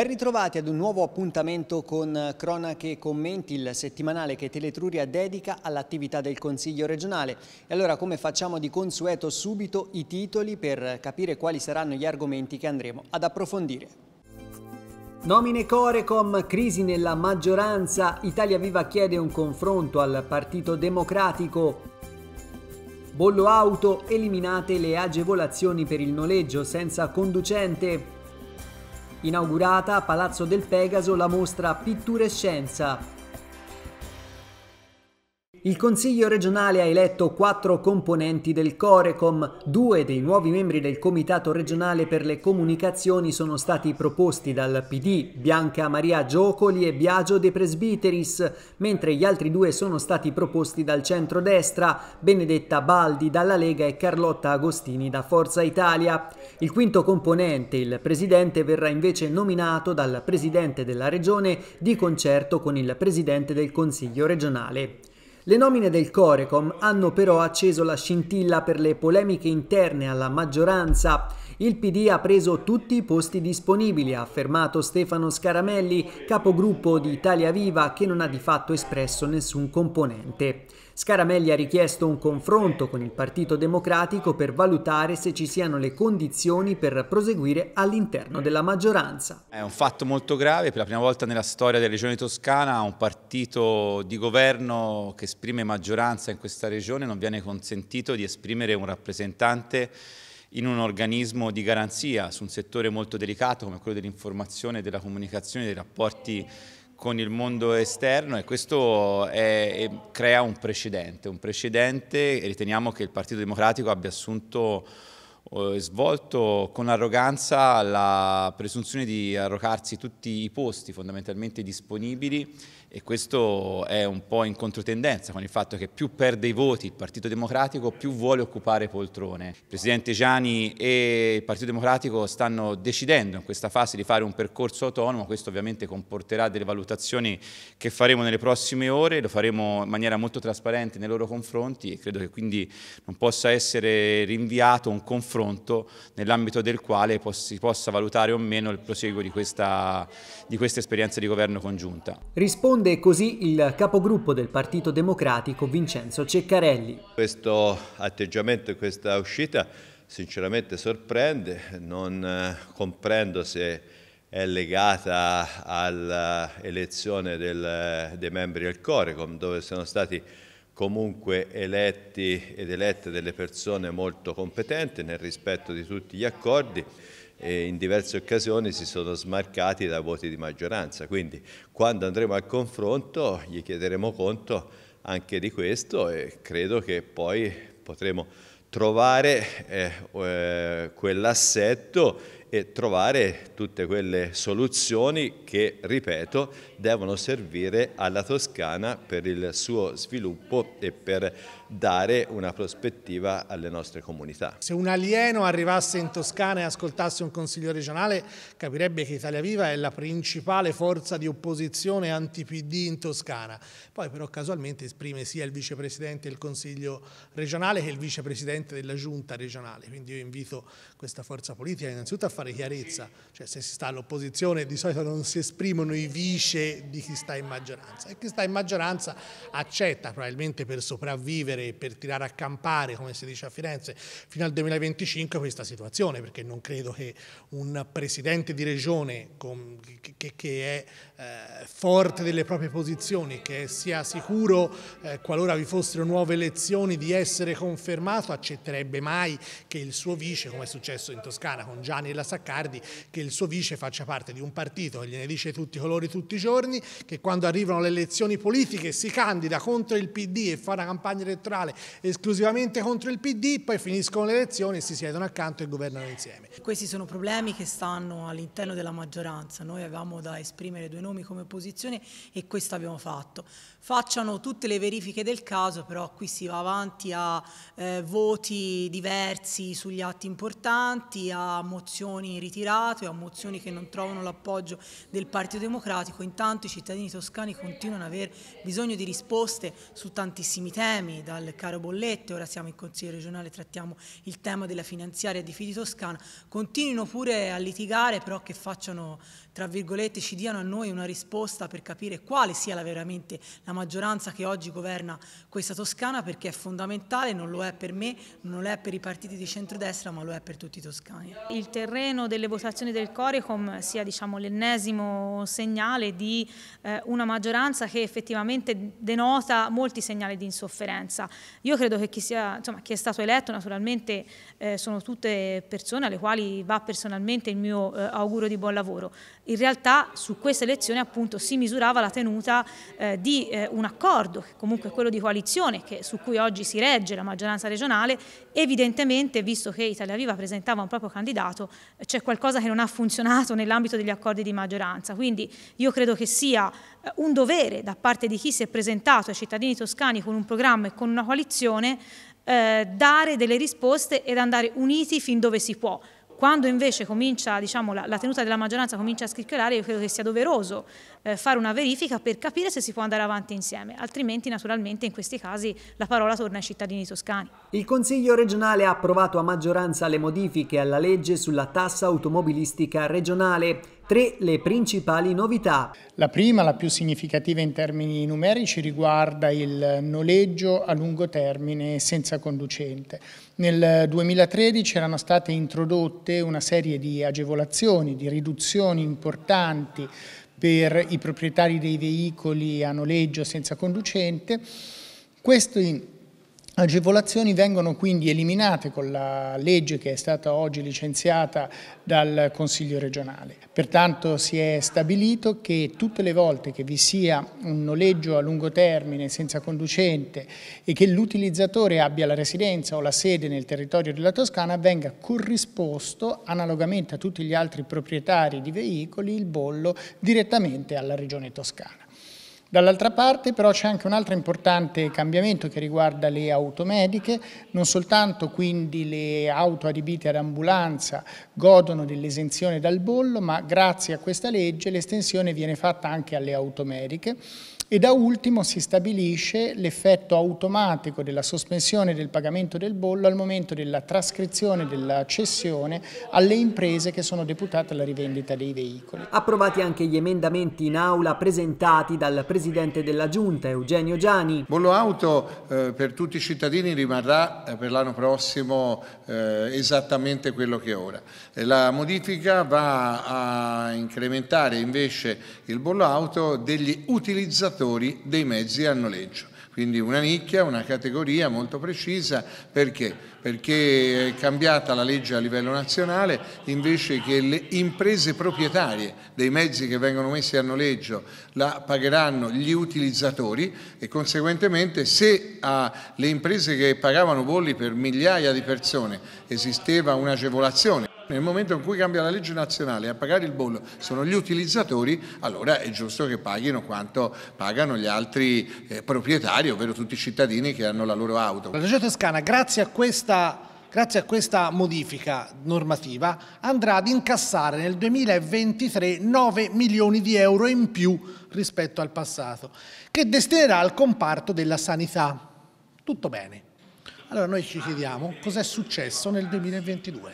Ben ritrovati ad un nuovo appuntamento con Cronache e Commenti, il settimanale che Teletruria dedica all'attività del Consiglio regionale. E allora come facciamo di consueto subito i titoli per capire quali saranno gli argomenti che andremo ad approfondire. Nomine Corecom, crisi nella maggioranza, Italia Viva chiede un confronto al Partito Democratico. Bollo auto, eliminate le agevolazioni per il noleggio senza conducente inaugurata a Palazzo del Pegaso la mostra Pitturescenza, il Consiglio regionale ha eletto quattro componenti del Corecom, due dei nuovi membri del Comitato regionale per le comunicazioni sono stati proposti dal PD, Bianca Maria Giocoli e Biagio De Presbiteris, mentre gli altri due sono stati proposti dal centrodestra, Benedetta Baldi dalla Lega e Carlotta Agostini da Forza Italia. Il quinto componente, il presidente, verrà invece nominato dal presidente della regione di concerto con il presidente del Consiglio regionale. Le nomine del Corecom hanno però acceso la scintilla per le polemiche interne alla maggioranza il PD ha preso tutti i posti disponibili, ha affermato Stefano Scaramelli, capogruppo di Italia Viva, che non ha di fatto espresso nessun componente. Scaramelli ha richiesto un confronto con il Partito Democratico per valutare se ci siano le condizioni per proseguire all'interno della maggioranza. È un fatto molto grave, per la prima volta nella storia della regione toscana un partito di governo che esprime maggioranza in questa regione non viene consentito di esprimere un rappresentante in un organismo di garanzia su un settore molto delicato come quello dell'informazione, della comunicazione, dei rapporti con il mondo esterno e questo è, è, crea un precedente, un precedente e riteniamo che il Partito Democratico abbia assunto eh, svolto con arroganza la presunzione di arrocarsi tutti i posti fondamentalmente disponibili e questo è un po' in controtendenza con il fatto che più perde i voti il Partito Democratico più vuole occupare poltrone. Il Presidente Gianni e il Partito Democratico stanno decidendo in questa fase di fare un percorso autonomo, questo ovviamente comporterà delle valutazioni che faremo nelle prossime ore, lo faremo in maniera molto trasparente nei loro confronti e credo che quindi non possa essere rinviato un confronto nell'ambito del quale si possa valutare o meno il proseguo di questa, di questa esperienza di governo congiunta. Risponde Risponde così il capogruppo del Partito Democratico Vincenzo Ceccarelli. Questo atteggiamento e questa uscita sinceramente sorprende, non eh, comprendo se è legata all'elezione dei membri del Corecom dove sono stati comunque eletti ed elette delle persone molto competenti nel rispetto di tutti gli accordi in diverse occasioni si sono smarcati da voti di maggioranza. Quindi quando andremo al confronto gli chiederemo conto anche di questo e credo che poi potremo trovare eh, eh, quell'assetto e trovare tutte quelle soluzioni che, ripeto, devono servire alla Toscana per il suo sviluppo e per dare una prospettiva alle nostre comunità. Se un alieno arrivasse in Toscana e ascoltasse un consiglio regionale capirebbe che Italia Viva è la principale forza di opposizione anti-PD in Toscana. Poi però casualmente esprime sia il vicepresidente del consiglio regionale che il vicepresidente della giunta regionale. Quindi io invito questa forza politica innanzitutto a fare chiarezza. Cioè se si sta all'opposizione di solito non si esprimono i vice di chi sta in maggioranza e chi sta in maggioranza accetta probabilmente per sopravvivere e per tirare a campare, come si dice a Firenze, fino al 2025 questa situazione perché non credo che un presidente di regione con, che, che, è eh, forte delle proprie posizioni, che sia sicuro eh, qualora vi fossero nuove elezioni di essere confermato, accetterebbe mai che il suo vice, come è successo in Toscana con Gianni e la Saccardi, che il suo vice faccia parte di un partito che gliene dice tutti i colori tutti i giorni giorni, che quando arrivano le elezioni politiche si candida contro il PD e fa una campagna elettorale esclusivamente contro il PD, poi finiscono le elezioni e si siedono accanto e governano insieme. Questi sono problemi che stanno all'interno della maggioranza, noi avevamo da esprimere due nomi come opposizione e questo abbiamo fatto. Facciano tutte le verifiche del caso, però qui si va avanti a eh, voti diversi sugli atti importanti, a mozioni ritirate, a mozioni che non trovano l'appoggio del Partito Democratico, intanto tanto i cittadini toscani continuano ad avere bisogno di risposte su tantissimi temi, dal caro bollette, ora siamo in Consiglio regionale, e trattiamo il tema della finanziaria di Fidi Toscana, continuino pure a litigare però che facciano, tra virgolette, ci diano a noi una risposta per capire quale sia la, veramente la maggioranza che oggi governa questa Toscana perché è fondamentale, non lo è per me, non lo è per i partiti di centrodestra ma lo è per tutti i toscani. Il terreno delle votazioni del Coricom sia diciamo, l'ennesimo segnale di eh, una maggioranza che effettivamente denota molti segnali di insofferenza. Io credo che chi, sia, insomma, chi è stato eletto naturalmente eh, sono tutte persone alle quali va personalmente il mio eh, augurio di buon lavoro in realtà su questa elezione appunto si misurava la tenuta eh, di eh, un accordo, che comunque è quello di coalizione, che, su cui oggi si regge la maggioranza regionale, evidentemente visto che Italia Viva presentava un proprio candidato eh, c'è qualcosa che non ha funzionato nell'ambito degli accordi di maggioranza, quindi io credo che sia eh, un dovere da parte di chi si è presentato ai cittadini toscani con un programma e con una coalizione eh, dare delle risposte ed andare uniti fin dove si può. Quando invece comincia, diciamo, la, la, tenuta della maggioranza comincia a scricchiolare, io credo che sia doveroso eh, fare una verifica per capire se si può andare avanti insieme, altrimenti naturalmente in questi casi la parola torna ai cittadini toscani. Il Consiglio regionale ha approvato a maggioranza le modifiche alla legge sulla tassa automobilistica regionale Tre le principali novità. La prima, la più significativa in termini numerici, riguarda il noleggio a lungo termine senza conducente. Nel 2013 erano state introdotte una serie di agevolazioni, di riduzioni importanti per i proprietari dei veicoli a noleggio senza conducente. Questo in agevolazioni vengono quindi eliminate con la legge che è stata oggi licenziata dal Consiglio regionale. Pertanto si è stabilito che tutte le volte che vi sia un noleggio a lungo termine senza conducente e che l'utilizzatore abbia la residenza o la sede nel territorio della Toscana venga corrisposto analogamente a tutti gli altri proprietari di veicoli il bollo direttamente alla Regione Toscana. Dall'altra parte però c'è anche un altro importante cambiamento che riguarda le automediche, non soltanto quindi le auto adibite ad ambulanza godono dell'esenzione dal bollo, ma grazie a questa legge l'estensione viene fatta anche alle automediche e da ultimo si stabilisce l'effetto automatico della sospensione del pagamento del bollo al momento della trascrizione della cessione alle imprese che sono deputate alla rivendita dei veicoli. Approvati anche gli emendamenti in aula presentati dal Presidente presidente della Giunta, Eugenio Giani. Bollo auto eh, per tutti i cittadini rimarrà eh, per l'anno prossimo eh, esattamente quello che è ora. Eh, la modifica va a incrementare invece il bollo auto degli utilizzatori dei mezzi a noleggio quindi una nicchia, una categoria molto precisa, perché? Perché è cambiata la legge a livello nazionale invece che le imprese proprietarie dei mezzi che vengono messi a noleggio la pagheranno gli utilizzatori e conseguentemente se alle ah, imprese che pagavano bolli per migliaia di persone esisteva un'agevolazione nel momento in cui cambia la legge nazionale a pagare il bollo sono gli utilizzatori, allora è giusto che paghino quanto pagano gli altri eh, proprietari, ovvero tutti i cittadini che hanno la loro auto. La Regione Toscana, grazie a questa grazie a questa modifica normativa, andrà ad incassare nel 2023 9 milioni di euro in più rispetto al passato, che destinerà al comparto della sanità. Tutto bene. Allora noi ci chiediamo cos'è successo nel 2022.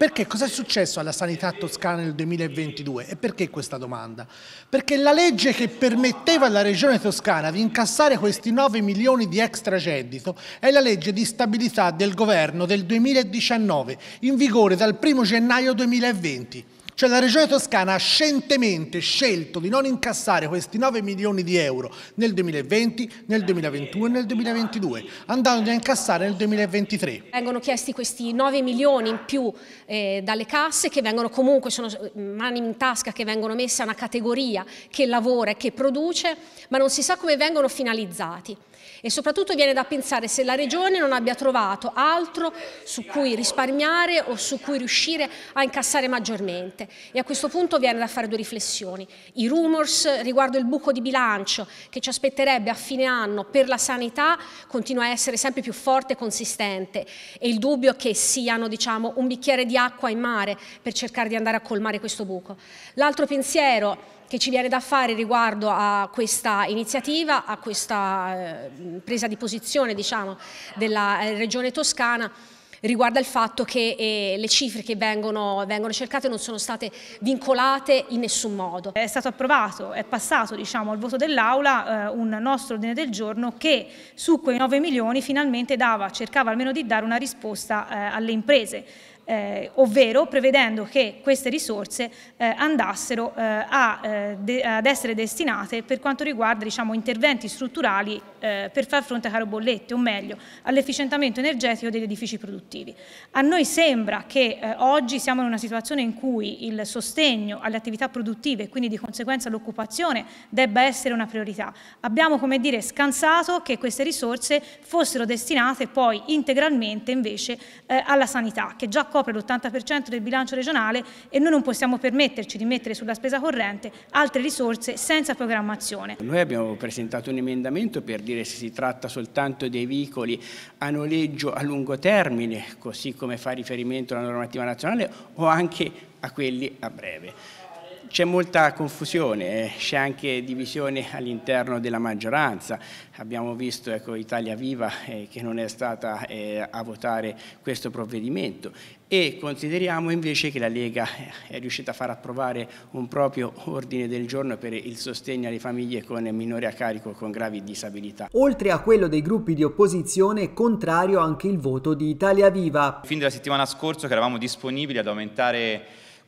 Perché cosa è successo alla sanità toscana nel 2022? E perché questa domanda? Perché la legge che permetteva alla regione toscana di incassare questi 9 milioni di extragedito è la legge di stabilità del governo del 2019, in vigore dal 1 gennaio 2020. Cioè la Regione Toscana ha scientemente scelto di non incassare questi 9 milioni di euro nel 2020, nel 2021 e nel 2022, andando a incassare nel 2023. Vengono chiesti questi 9 milioni in più eh, dalle casse che vengono comunque, sono mm, mani in tasca che vengono messe a una categoria che lavora e che produce, ma non si sa come vengono finalizzati e soprattutto viene da pensare se la Regione non abbia trovato altro su cui risparmiare o su cui riuscire a incassare maggiormente. E a questo punto viene da fare due riflessioni. I rumors riguardo il buco di bilancio che ci aspetterebbe a fine anno per la sanità continua a essere sempre più forte e consistente e il dubbio che siano diciamo, un bicchiere di acqua in mare per cercare di andare a colmare questo buco. L'altro pensiero che ci viene da fare riguardo a questa iniziativa, a questa eh, presa di posizione diciamo, della eh, Regione Toscana riguarda il fatto che eh, le cifre che vengono, vengono, cercate non sono state vincolate in nessun modo. È stato approvato, è passato diciamo, al voto dell'Aula eh, un nostro ordine del giorno che su quei 9 milioni finalmente dava, cercava almeno di dare una risposta eh, alle imprese eh, ovvero prevedendo che queste risorse eh, andassero eh, a, eh, de, ad essere destinate per quanto riguarda diciamo, interventi strutturali eh, per far fronte a caro bollette, o meglio all'efficientamento energetico degli edifici produttivi. A noi sembra che oggi siamo in una situazione in cui il sostegno alle attività produttive e quindi di conseguenza l'occupazione debba essere una priorità. Abbiamo come dire scansato che queste risorse fossero destinate poi integralmente invece alla sanità che già copre l'80% del bilancio regionale e noi non possiamo permetterci di mettere sulla spesa corrente altre risorse senza programmazione. Noi abbiamo presentato un emendamento per dire se si tratta soltanto dei veicoli a noleggio a lungo termine, così come fa riferimento alla normativa nazionale, o anche a quelli a breve. C'è molta confusione, eh, c'è anche divisione all'interno della maggioranza. Abbiamo visto ecco, Italia Viva eh, che non è stata eh, a votare questo provvedimento e consideriamo invece che la Lega eh, è riuscita a far approvare un proprio ordine del giorno per il sostegno alle famiglie con minori a carico con gravi disabilità. Oltre a quello dei gruppi di opposizione, contrario anche il voto di Italia Viva. Fin dalla settimana scorsa che eravamo disponibili ad aumentare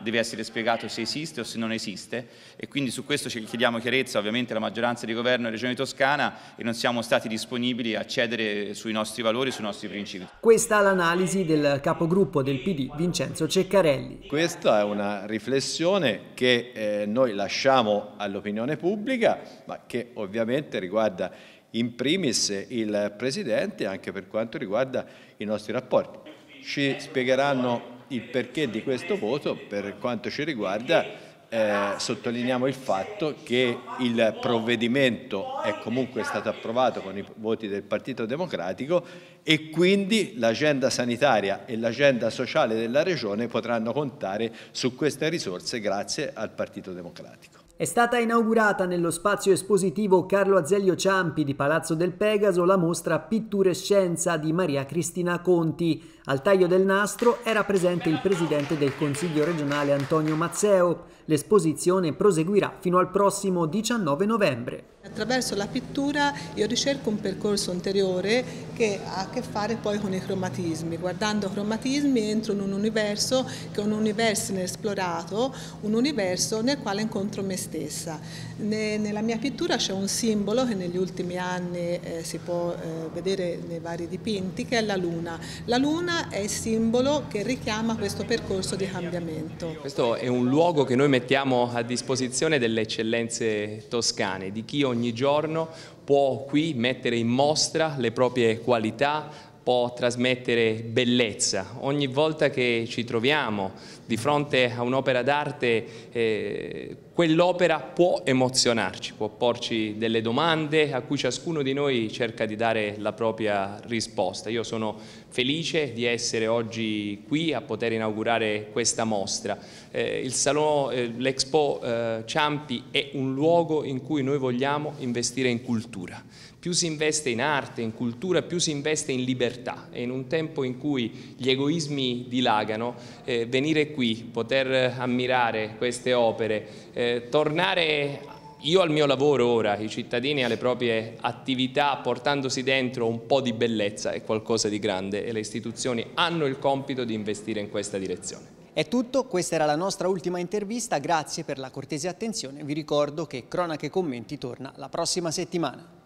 deve essere spiegato se esiste o se non esiste e quindi su questo ci chiediamo chiarezza ovviamente alla maggioranza di governo e Regione Toscana e non siamo stati disponibili a cedere sui nostri valori, sui nostri principi. Questa è l'analisi del capogruppo del PD Vincenzo Ceccarelli. Questa è una riflessione che eh, noi lasciamo all'opinione pubblica ma che ovviamente riguarda in primis il Presidente anche per quanto riguarda i nostri rapporti. Ci spiegheranno il perché di questo voto per quanto ci riguarda eh, sottolineiamo il fatto che il provvedimento è comunque stato approvato con i voti del Partito Democratico e quindi l'agenda sanitaria e l'agenda sociale della Regione potranno contare su queste risorse grazie al Partito Democratico. È stata inaugurata nello spazio espositivo Carlo Azeglio Ciampi di Palazzo del Pegaso la mostra Pitturescenza di Maria Cristina Conti. Al taglio del nastro era presente il presidente del Consiglio regionale Antonio Mazzeo. L'esposizione proseguirà fino al prossimo 19 novembre. Attraverso la pittura io ricerco un percorso ulteriore che ha a che fare poi con i cromatismi. Guardando cromatismi entro in un universo che è un universo inesplorato, un universo nel quale incontro me stessa. nella mia pittura c'è un simbolo che negli ultimi anni eh, si può eh, vedere nei vari dipinti che è la luna. La luna è il simbolo che richiama questo percorso di cambiamento. Questo è un luogo che noi mettiamo a disposizione delle eccellenze toscane, di chi ogni ogni giorno può qui mettere in mostra le proprie qualità, può trasmettere bellezza. Ogni volta che ci troviamo di fronte a un'opera d'arte, eh, quell'opera può emozionarci, può porci delle domande a cui ciascuno di noi cerca di dare la propria risposta. Io sono felice di essere oggi qui a poter inaugurare questa mostra. Eh, eh, L'Expo eh, Ciampi è un luogo in cui noi vogliamo investire in cultura. Più si investe in arte, in cultura, più si investe in libertà e in un tempo in cui gli egoismi dilagano, eh, venire qui, poter eh, ammirare queste opere, eh, tornare a io al mio lavoro ora, i cittadini alle proprie attività, portandosi dentro un po' di bellezza è qualcosa di grande e le istituzioni hanno il compito di investire in questa direzione. È tutto, questa era la nostra ultima intervista, grazie per la cortese attenzione, vi ricordo che Cronache Commenti torna la prossima settimana.